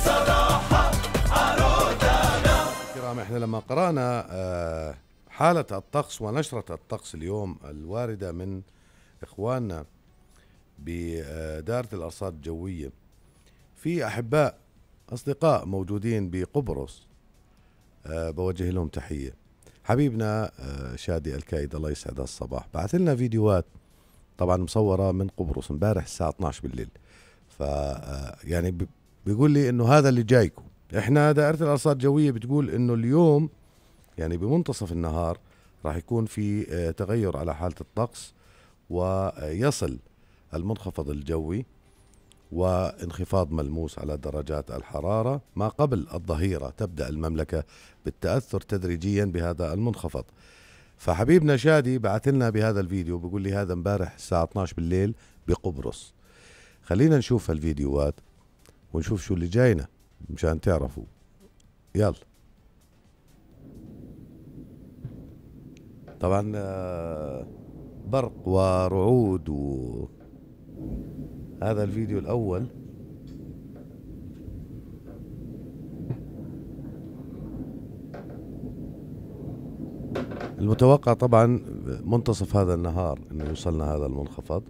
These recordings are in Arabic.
بصراحة عروتنا الكرام احنا لما قرأنا آه، حالة الطقس ونشرة الطقس اليوم الواردة من إخواننا بدائرة الأرصاد الجوية في أحباء أصدقاء موجودين بقبرص آه، بوجه لهم تحية حبيبنا آه، شادي الكايد الله يسعد الصباح بعث لنا فيديوهات طبعا مصوره من قبرص امبارح الساعه 12 بالليل ف يعني بيقول لي انه هذا اللي جايكم احنا دائره الارصاد الجويه بتقول انه اليوم يعني بمنتصف النهار راح يكون في آه، تغير على حاله الطقس ويصل المنخفض الجوي وانخفاض ملموس على درجات الحرارة ما قبل الظهيرة تبدأ المملكة بالتأثر تدريجيا بهذا المنخفض فحبيبنا شادي بعث لنا بهذا الفيديو بيقول لي هذا امبارح الساعة 12 بالليل بقبرص خلينا نشوف هالفيديوهات ونشوف شو اللي جاينا مشان تعرفوا يلا طبعا آه، برق ورعود و هذا الفيديو الاول المتوقع طبعا منتصف هذا النهار انه يوصلنا هذا المنخفض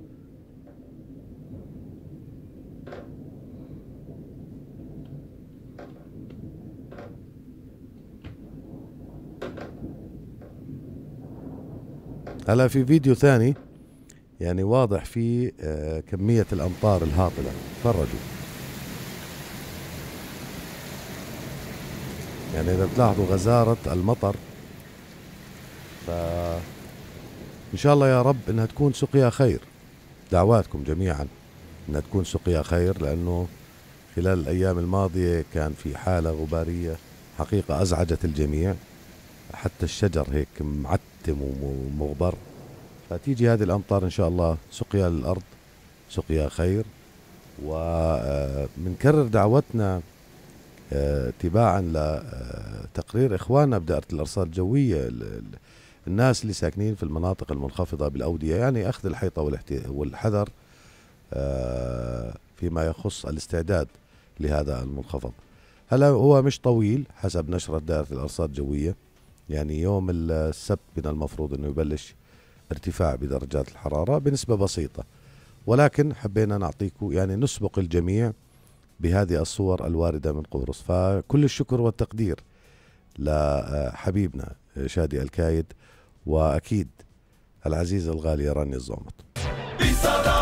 هلا في فيديو ثاني يعني واضح في آه، كمية الأمطار الهاطلة تفرجوا يعني إذا تلاحظوا غزارة المطر ف إن شاء الله يا رب إنها تكون سقيا خير دعواتكم جميعا إنها تكون سقيا خير لأنه خلال الأيام الماضية كان في حالة غبارية حقيقة أزعجت الجميع حتى الشجر هيك معتم متم ومغبر فتيجي هذه الأمطار إن شاء الله سقيا للأرض سقيا خير ومنكرر دعوتنا آه، تباعا لتقرير آه، إخواننا بدائرة الأرصاد الجوية الناس اللي ساكنين في المناطق المنخفضة بالأودية يعني أخذ الحيطة والحذر آه، فيما يخص الاستعداد لهذا المنخفض هلا هو مش طويل حسب نشرة دائرة الأرصاد الجوية يعني يوم السبت من المفروض انه يبلش ارتفاع بدرجات الحراره بنسبه بسيطه ولكن حبينا نعطيكم يعني نسبق الجميع بهذه الصور الوارده من قبرص فكل الشكر والتقدير لحبيبنا شادي الكايد واكيد العزيزه الغاليه راني الزومط